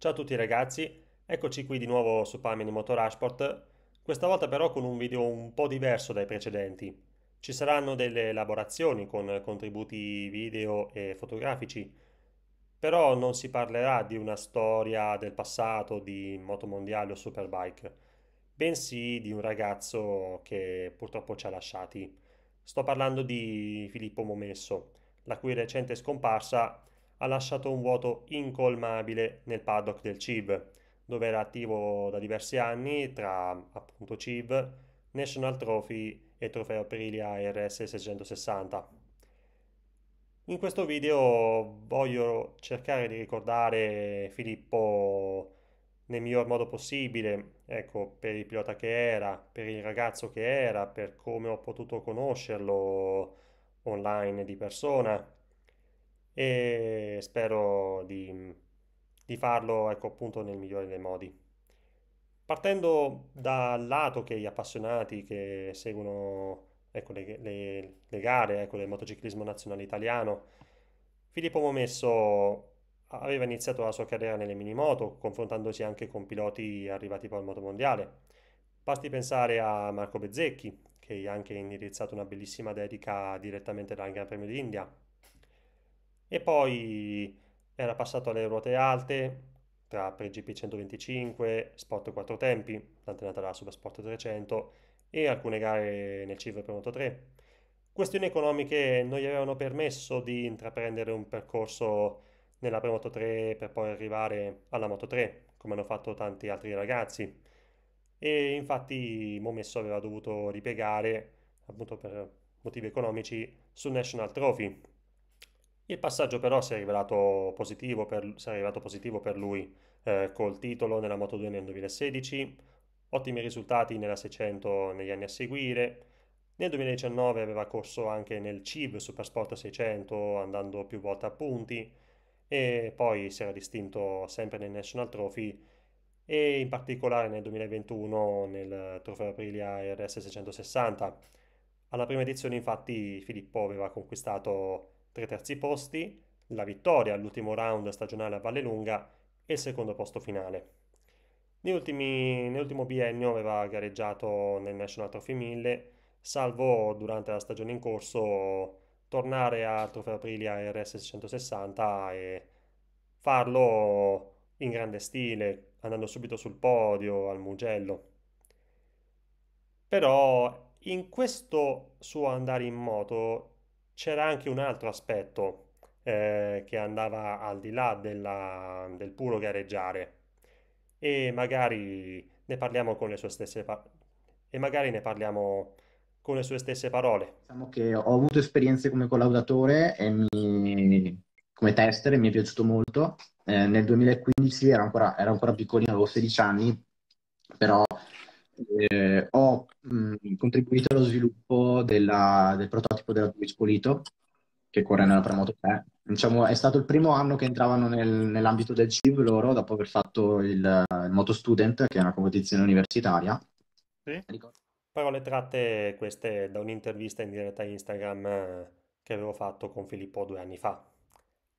Ciao a tutti ragazzi, eccoci qui di nuovo su Pamini Motorsport, questa volta però con un video un po' diverso dai precedenti. Ci saranno delle elaborazioni con contributi video e fotografici, però non si parlerà di una storia del passato di motomondiale o superbike, bensì di un ragazzo che purtroppo ci ha lasciati. Sto parlando di Filippo Momesso, la cui recente scomparsa ha lasciato un vuoto incolmabile nel paddock del CIV, dove era attivo da diversi anni tra appunto CIV, National Trophy e Trofeo Aprilia RS 660. In questo video voglio cercare di ricordare Filippo nel miglior modo possibile, ecco, per il pilota che era, per il ragazzo che era, per come ho potuto conoscerlo online di persona e spero di, di farlo ecco, appunto nel migliore dei modi. Partendo dal lato che gli appassionati che seguono ecco, le, le, le, gare ecco, del motociclismo nazionale italiano, Filippo Momesso aveva iniziato la sua carriera nelle minimoto, confrontandosi anche con piloti arrivati poi al motomondiale. Basti pensare a Marco Bezzecchi, che gli ha anche indirizzato una bellissima dedica direttamente dal Gran Premio d'India, e poi era passato alle ruote alte tra PGP 125, Sport 4 Tempi, l'antenata della Super Sport 300 e alcune gare nel CV Promoto 3. Questioni economiche non gli avevano permesso di intraprendere un percorso nella Premoto 3 per poi arrivare alla Moto 3, come hanno fatto tanti altri ragazzi. E infatti Momesso aveva dovuto ripiegare, appunto per motivi economici, su National Trophy, il passaggio però si è rivelato positivo per, rivelato positivo per lui, eh, col titolo nella Moto2 nel 2016, ottimi risultati nella 600 negli anni a seguire, nel 2019 aveva corso anche nel CIB Supersport 600 andando più volte a punti e poi si era distinto sempre nel National Trophy e in particolare nel 2021 nel Trofeo Aprilia RS 660. Alla prima edizione infatti Filippo aveva conquistato tre terzi posti, la vittoria all'ultimo round stagionale a Vallelunga e il secondo posto finale. Ultimi, nell'ultimo biennio aveva gareggiato nel National Trophy 1000, salvo durante la stagione in corso tornare al Trofeo Aprilia RS 660 e farlo in grande stile, andando subito sul podio al Mugello. Però in questo suo andare in moto c'era anche un altro aspetto eh, che andava al di là della, del puro gareggiare e magari ne parliamo con le sue stesse parole. E magari ne parliamo con le sue stesse parole. Diciamo che ho avuto esperienze come collaudatore e mi, come tester e mi è piaciuto molto. Eh, nel 2015 ero ancora, ero ancora piccolino, avevo 16 anni, però eh, ho mh, mm, contribuito allo sviluppo della, del prototipo della Twitch Polito, che corre nella Premoto 3. Diciamo, è stato il primo anno che entravano nel, nell'ambito del CIV loro, dopo aver fatto il, il Moto Student, che è una competizione universitaria. Sì. Parole tratte queste da un'intervista in diretta Instagram eh, che avevo fatto con Filippo due anni fa.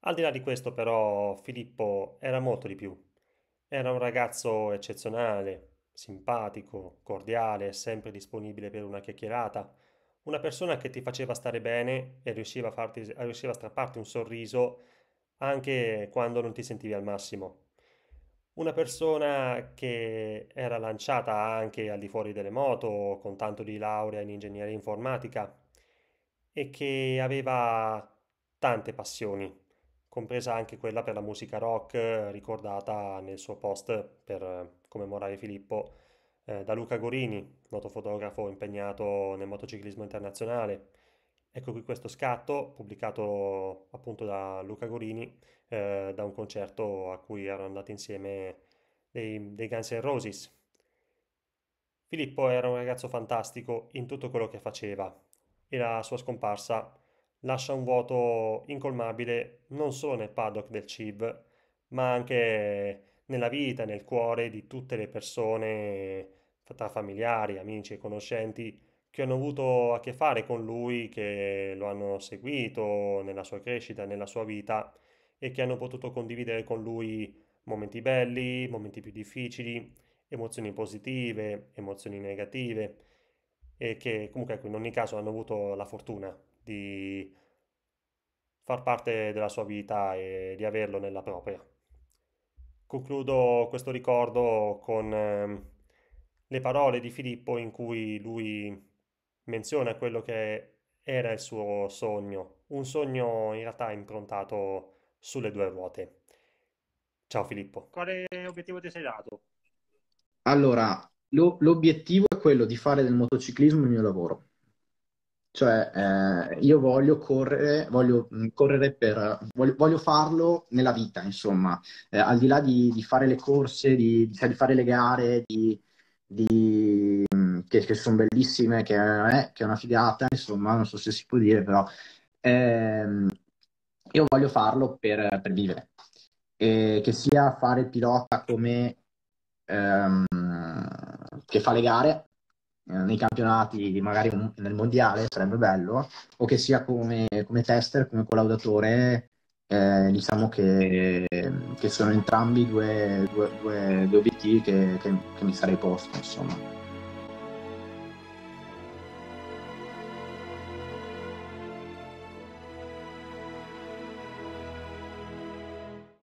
Al di là di questo però Filippo era molto di più. Era un ragazzo eccezionale, simpatico, cordiale, sempre disponibile per una chiacchierata, una persona che ti faceva stare bene e riusciva a, farti, riusciva a strapparti un sorriso anche quando non ti sentivi al massimo. Una persona che era lanciata anche al di fuori delle moto, con tanto di laurea in ingegneria informatica e che aveva tante passioni, compresa anche quella per la musica rock eh, ricordata nel suo post per eh, commemorare Filippo eh, da Luca Gorini, noto fotografo impegnato nel motociclismo internazionale. Ecco qui questo scatto pubblicato appunto da Luca Gorini eh, da un concerto a cui erano andati insieme dei, dei Guns N' Roses. Filippo era un ragazzo fantastico in tutto quello che faceva e la sua scomparsa lascia un vuoto incolmabile non solo nel paddock del CIV, ma anche nella vita nel cuore di tutte le persone, tra familiari, amici e conoscenti, che hanno avuto a che fare con lui, che lo hanno seguito nella sua crescita, nella sua vita e che hanno potuto condividere con lui momenti belli, momenti più difficili, emozioni positive, emozioni negative e che comunque ecco, in ogni caso hanno avuto la fortuna di far parte della sua vita e di averlo nella propria. Concludo questo ricordo con ehm, le parole di Filippo in cui lui menziona quello che era il suo sogno, un sogno in realtà improntato sulle due ruote. Ciao Filippo. Quale obiettivo ti sei dato? Allora, lo, l'obiettivo è quello di fare del motociclismo il mio lavoro. Cioè, eh, io voglio correre, voglio mm, correre per, voglio, voglio farlo nella vita, insomma, eh, al di là di, di, fare le corse, di, di fare le gare, di, di, mm, che, che, sono bellissime, che, eh, che, è una figata, insomma, non so se si può dire, però ehm, io voglio farlo per, per vivere, e che sia fare il pilota come ehm, che fa le gare, eh, nei campionati, magari nel mondiale, sarebbe bello, o che sia come, come tester, come collaudatore, eh, diciamo che, che, sono entrambi due, due, due, due obiettivi che, che, che mi sarei posto, insomma.